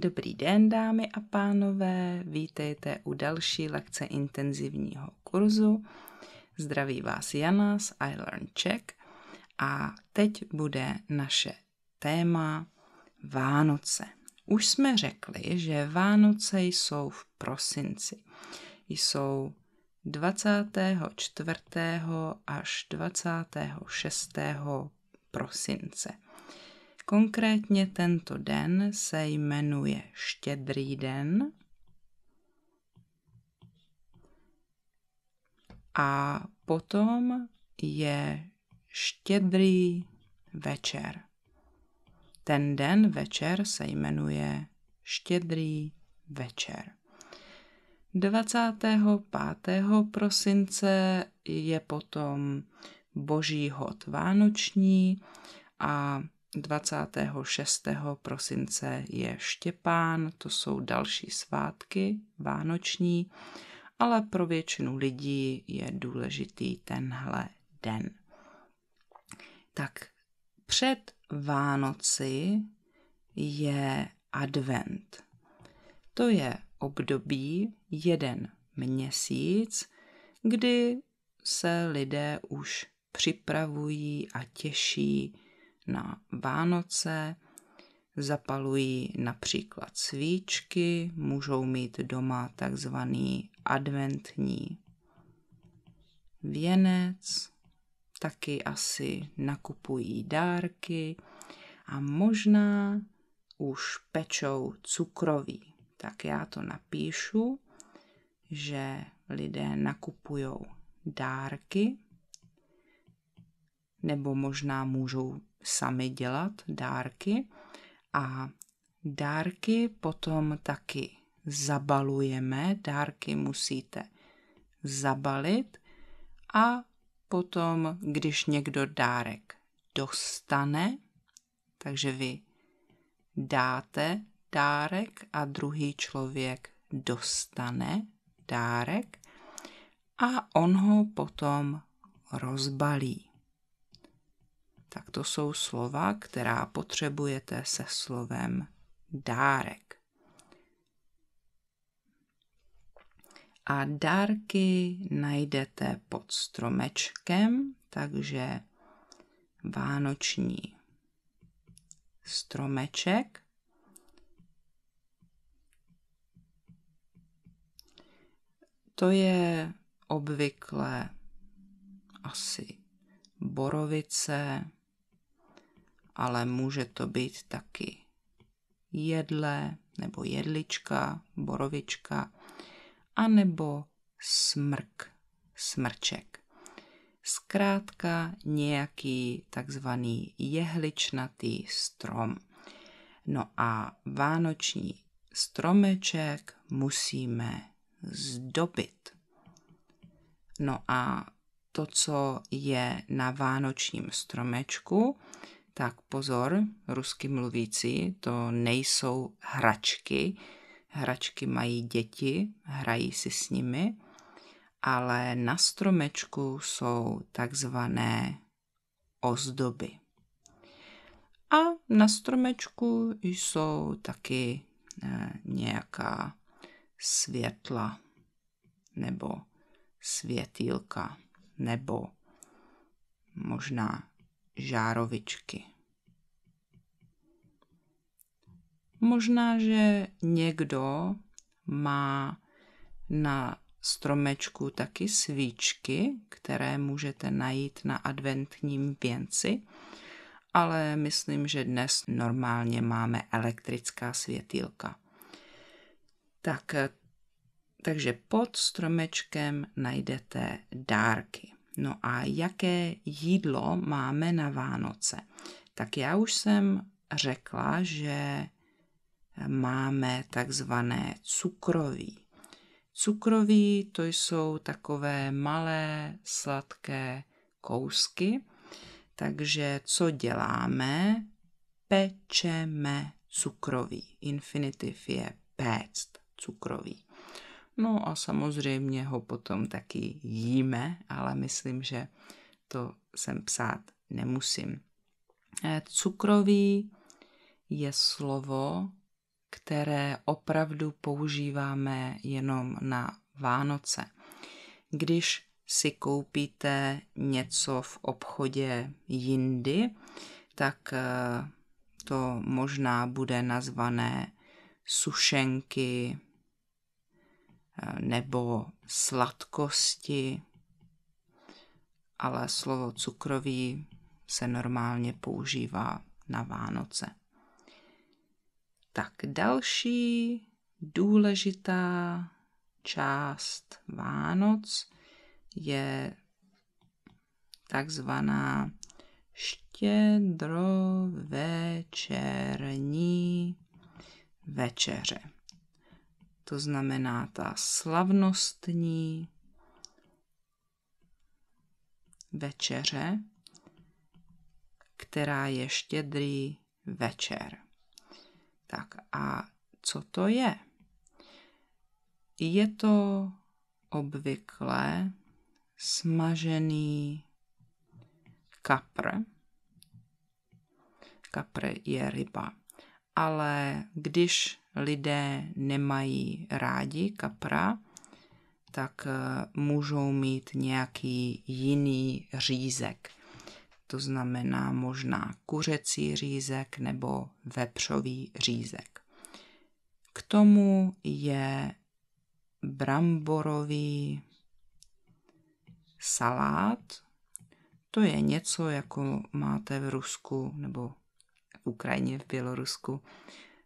Dobrý den, dámy a pánové, vítejte u další lekce intenzivního kurzu. Zdraví vás Jana z iLearn Czech a teď bude naše téma Vánoce. Už jsme řekli, že Vánoce jsou v prosinci. Jsou 24. až 26. prosince. Konkrétně tento den se jmenuje Štědrý den a potom je Štědrý večer. Ten den večer se jmenuje Štědrý večer. 25. prosince je potom Boží hod vánoční a 26. prosince je Štěpán, to jsou další svátky vánoční, ale pro většinu lidí je důležitý tenhle den. Tak před Vánoci je advent. To je období jeden měsíc, kdy se lidé už připravují a těší na Vánoce, zapalují například svíčky, můžou mít doma takzvaný adventní věnec, taky asi nakupují dárky a možná už pečou cukroví. Tak já to napíšu, že lidé nakupují dárky nebo možná můžou sami dělat dárky. A dárky potom taky zabalujeme, dárky musíte zabalit a potom, když někdo dárek dostane, takže vy dáte dárek a druhý člověk dostane dárek a on ho potom rozbalí tak to jsou slova, která potřebujete se slovem dárek. A dárky najdete pod stromečkem, takže vánoční stromeček. To je obvykle asi borovice, ale může to být taky jedle nebo jedlička, borovička, anebo smrk, smrček. Zkrátka nějaký takzvaný jehličnatý strom. No a vánoční stromeček musíme zdobit. No a to, co je na vánočním stromečku, tak pozor, rusky mluvící, to nejsou hračky. Hračky mají děti, hrají si s nimi, ale na stromečku jsou takzvané ozdoby. A na stromečku jsou taky eh, nějaká světla nebo světýlka nebo možná žárovičky. Možná, že někdo má na stromečku taky svíčky, které můžete najít na adventním věnci, ale myslím, že dnes normálně máme elektrická světýlka. Tak, takže pod stromečkem najdete dárky. No a jaké jídlo máme na Vánoce? Tak já už jsem řekla, že máme takzvané cukroví. Cukroví to jsou takové malé sladké kousky, takže co děláme? Pečeme cukroví. Infinitiv je péct cukroví. No a samozřejmě ho potom taky jíme, ale myslím, že to sem psát nemusím. E, cukrový je slovo, které opravdu používáme jenom na Vánoce. Když si koupíte něco v obchodě jindy, tak e, to možná bude nazvané sušenky nebo sladkosti, ale slovo cukrový se normálně používá na Vánoce. Tak další důležitá část Vánoc je takzvaná štědrovečerní večeře to znamená ta slavnostní večeře, která je štědrý večer. Tak a co to je? Je to obvykle smažený kapr. Kapr je ryba. Ale když lidé nemají rádi kapra, tak eh, můžou mít nějaký jiný řízek. To znamená možná kuřecí řízek nebo vepřový řízek. K tomu je bramborový salát. To je něco, jako máte v Rusku nebo v Ukrajině, v Bělorusku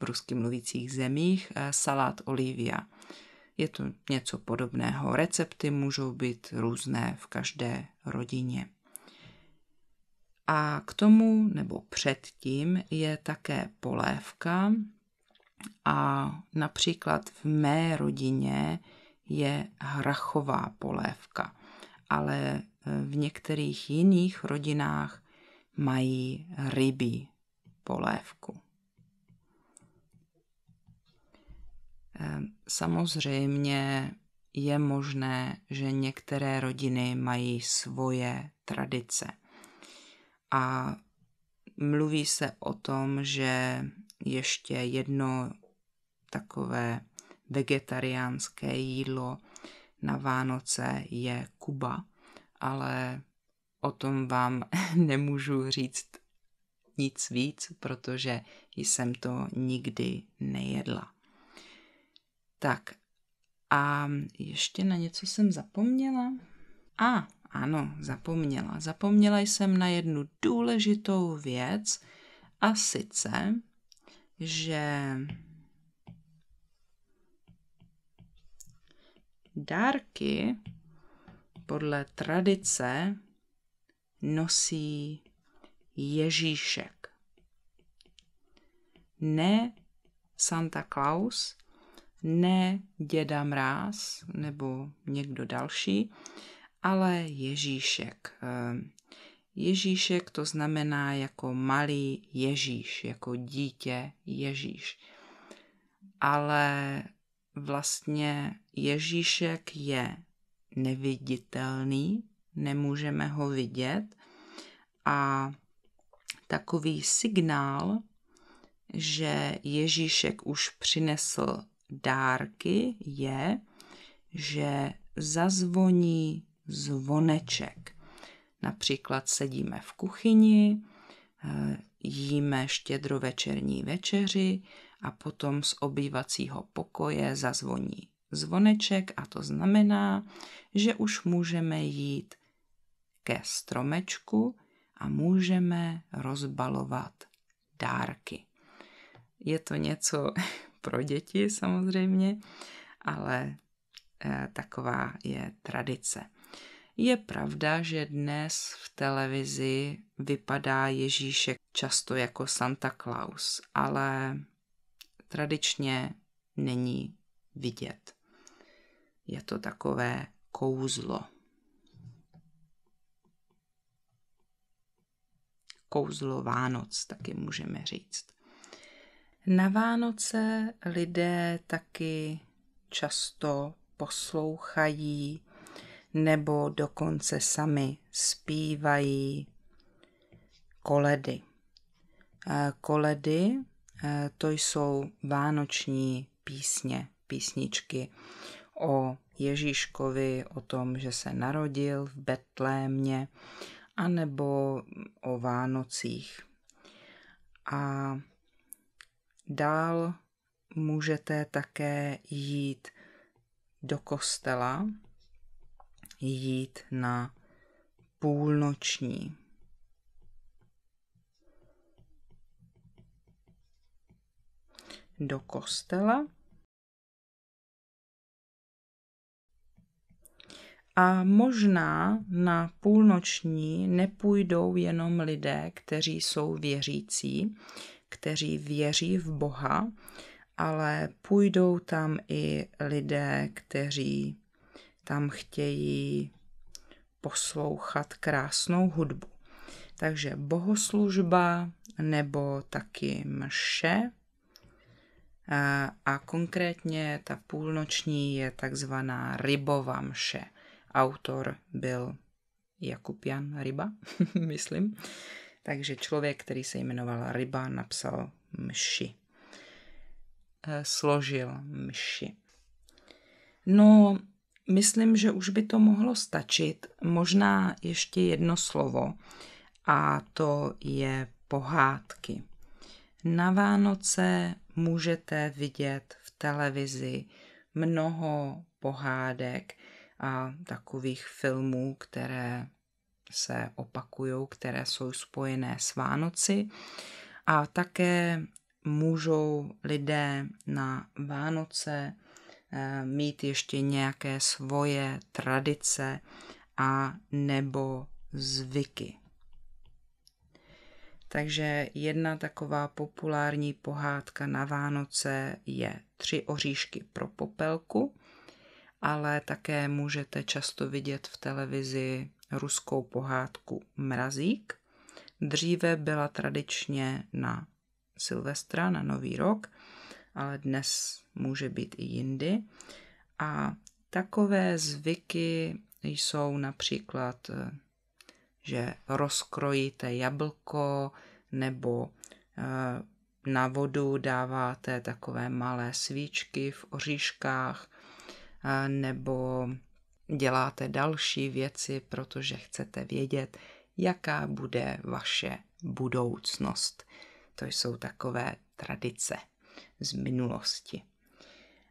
v rusky mluvících zemích eh, salát olivia. Je to něco podobného. Recepty můžou být různé v každé rodině. A k tomu nebo předtím je také polévka a například v mé rodině je hrachová polévka, ale eh, v některých jiných rodinách mají rybí polévku. Ehm, samozřejmě je možné, že některé rodiny mají svoje tradice. A mluví se o tom, že ještě jedno takové vegetariánské jídlo na Vánoce je Kuba, ale o tom vám nemůžu říct nic víc, protože jsem to nikdy nejedla. Tak a ještě na něco jsem zapomněla. A ano, zapomněla. Zapomněla jsem na jednu důležitou věc a sice, že dárky podle tradice nosí Ježíšek. Ne Santa Claus, ne děda Mráz nebo někdo další, ale Ježíšek. Ehm, Ježíšek to znamená jako malý Ježíš, jako dítě Ježíš. Ale vlastně Ježíšek je neviditelný, nemůžeme ho vidět a takový signál, že Ježíšek už přinesl dárky je, že zazvoní zvoneček. Například sedíme v kuchyni, eh, jíme štědrovečerní večeři a potom z obývacího pokoje zazvoní zvoneček a to znamená, že už můžeme jít ke stromečku a můžeme rozbalovat dárky. Je to něco pro děti samozřejmě, ale eh, taková je tradice. Je pravda, že dnes v televizi vypadá Ježíšek často jako Santa Claus, ale tradičně není vidět. Je to takové kouzlo. Kouzlo Vánoc, taky můžeme říct. Na Vánoce lidé taky často poslouchají nebo dokonce sami zpívají koledy. Koledy to jsou vánoční písně, písničky o Ježíškovi, o tom, že se narodil v Betlémě, anebo o Vánocích. A Dál můžete také jít do kostela, jít na půlnoční. Do kostela A možná na půlnoční nepůjdou jenom lidé, kteří jsou věřící, kteří věří v Boha, ale půjdou tam i lidé, kteří tam chtějí poslouchat krásnou hudbu. Takže bohoslužba nebo taky mše. A konkrétně ta půlnoční je takzvaná rybová mše. Autor byl Jakub Jan Ryba, myslím. Takže člověk, který se jmenoval Ryba, napsal mši. Eh, složil mši. No, myslím, že už by to mohlo stačit. Možná ještě jedno slovo, a to je pohádky. Na Vánoce můžete vidět v televizi mnoho pohádek a takových filmů, které se opakují, které jsou spojené s Vánoci. A také můžou lidé na Vánoce eh, mít ještě nějaké svoje tradice a nebo zvyky. Takže jedna taková populární pohádka na Vánoce je Tři oříšky pro popelku ale také můžete často vidět v televizi ruskou pohádku Mrazík. Dříve byla tradičně na Silvestra, na Nový rok, ale dnes může být i jindy. A takové zvyky jsou například, že rozkrojíte jablko nebo eh, na vodu dáváte takové malé svíčky v oříškách nebo děláte další věci, protože chcete vědět, jaká bude vaše budoucnost. To jsou takové tradice z minulosti.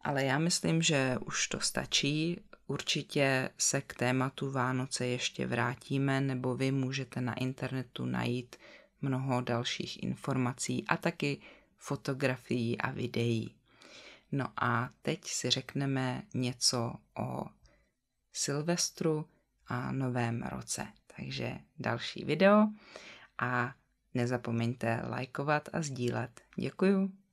Ale já myslím, že už to stačí. Určitě se k tématu Vánoce ještě vrátíme, nebo vy můžete na internetu najít mnoho dalších informací a taky fotografií a videí. No a teď si řekneme něco o Silvestru a Novém roce. Takže další video a nezapomeňte lajkovat a sdílet. Děkuju.